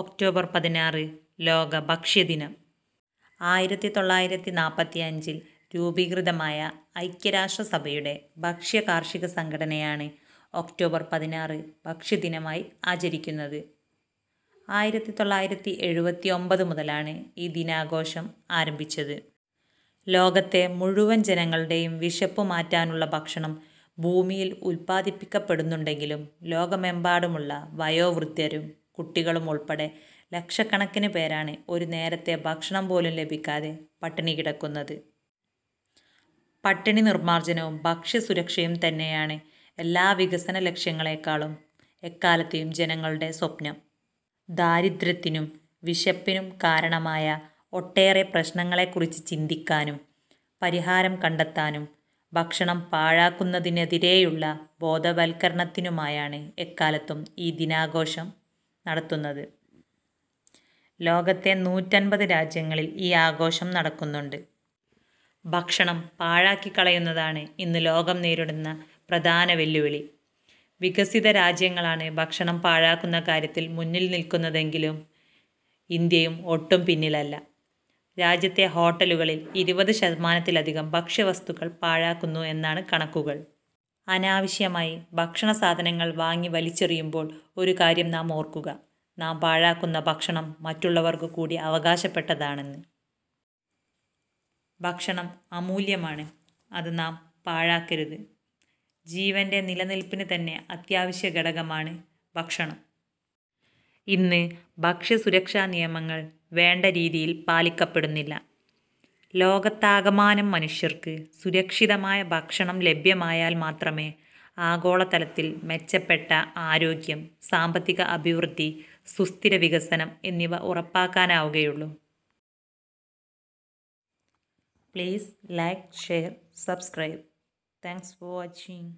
October പതിനാറ് ലോക ഭക്ഷ്യദിനം ആയിരത്തി തൊള്ളായിരത്തി നാൽപ്പത്തി അഞ്ചിൽ രൂപീകൃതമായ ഐക്യരാഷ്ട്രസഭയുടെ ഭക്ഷ്യ കാർഷിക സംഘടനയാണ് ഒക്ടോബർ പതിനാറ് ഭക്ഷ്യദിനമായി ആചരിക്കുന്നത് ആയിരത്തി തൊള്ളായിരത്തി എഴുപത്തി ഒമ്പത് മുതലാണ് ഈ ദിനാഘോഷം ആരംഭിച്ചത് ലോകത്തെ മുഴുവൻ ജനങ്ങളുടെയും വിശപ്പ് മാറ്റാനുള്ള ഭക്ഷണം ഭൂമിയിൽ ഉൽപ്പാദിപ്പിക്കപ്പെടുന്നുണ്ടെങ്കിലും ലോകമെമ്പാടുമുള്ള വയോവൃദ്ധരും കുട്ടികളും ഉൾപ്പെടെ ലക്ഷക്കണക്കിന് പേരാണ് ഒരു നേരത്തെ ഭക്ഷണം പോലും ലഭിക്കാതെ പട്ടിണി കിടക്കുന്നത് പട്ടിണി നിർമ്മാർജ്ജനവും ഭക്ഷ്യസുരക്ഷയും തന്നെയാണ് എല്ലാ വികസന ലക്ഷ്യങ്ങളെക്കാളും എക്കാലത്തെയും ജനങ്ങളുടെ സ്വപ്നം ദാരിദ്ര്യത്തിനും വിശപ്പിനും കാരണമായ ഒട്ടേറെ പ്രശ്നങ്ങളെക്കുറിച്ച് ചിന്തിക്കാനും പരിഹാരം കണ്ടെത്താനും ഭക്ഷണം പാഴാക്കുന്നതിനെതിരെയുള്ള ബോധവൽക്കരണത്തിനുമായാണ് എക്കാലത്തും ഈ ദിനാഘോഷം നടത്തുന്നത് ലോകത്തെ നൂറ്റൻപത് രാജ്യങ്ങളിൽ ഈ ആഘോഷം നടക്കുന്നുണ്ട് ഭക്ഷണം പാഴാക്കി കളയുന്നതാണ് ഇന്ന് ലോകം നേരിടുന്ന പ്രധാന വെല്ലുവിളി വികസിത രാജ്യങ്ങളാണ് ഭക്ഷണം പാഴാക്കുന്ന കാര്യത്തിൽ മുന്നിൽ നിൽക്കുന്നതെങ്കിലും ഇന്ത്യയും ഒട്ടും പിന്നിലല്ല രാജ്യത്തെ ഹോട്ടലുകളിൽ ഇരുപത് ശതമാനത്തിലധികം ഭക്ഷ്യവസ്തുക്കൾ പാഴാക്കുന്നു എന്നാണ് കണക്കുകൾ അനാവശ്യമായി ഭക്ഷണ സാധനങ്ങൾ വാങ്ങി വലിച്ചെറിയുമ്പോൾ ഒരു കാര്യം നാം ഓർക്കുക നാം പാഴാക്കുന്ന ഭക്ഷണം മറ്റുള്ളവർക്ക് കൂടി അവകാശപ്പെട്ടതാണെന്ന് ഭക്ഷണം അമൂല്യമാണ് അത് നാം പാഴാക്കരുത് ജീവൻ്റെ നിലനിൽപ്പിന് തന്നെ അത്യാവശ്യ ഘടകമാണ് ഭക്ഷണം ഇന്ന് ഭക്ഷ്യസുരക്ഷാ നിയമങ്ങൾ വേണ്ട രീതിയിൽ പാലിക്കപ്പെടുന്നില്ല ലോകത്താകമാനം മനുഷ്യർക്ക് സുരക്ഷിതമായ ഭക്ഷണം ലഭ്യമായാൽ മാത്രമേ ആഗോളതലത്തിൽ മെച്ചപ്പെട്ട ആരോഗ്യം സാമ്പത്തിക അഭിവൃദ്ധി സുസ്ഥിര വികസനം എന്നിവ ഉറപ്പാക്കാനാവുകയുള്ളൂ please like share subscribe thanks for watching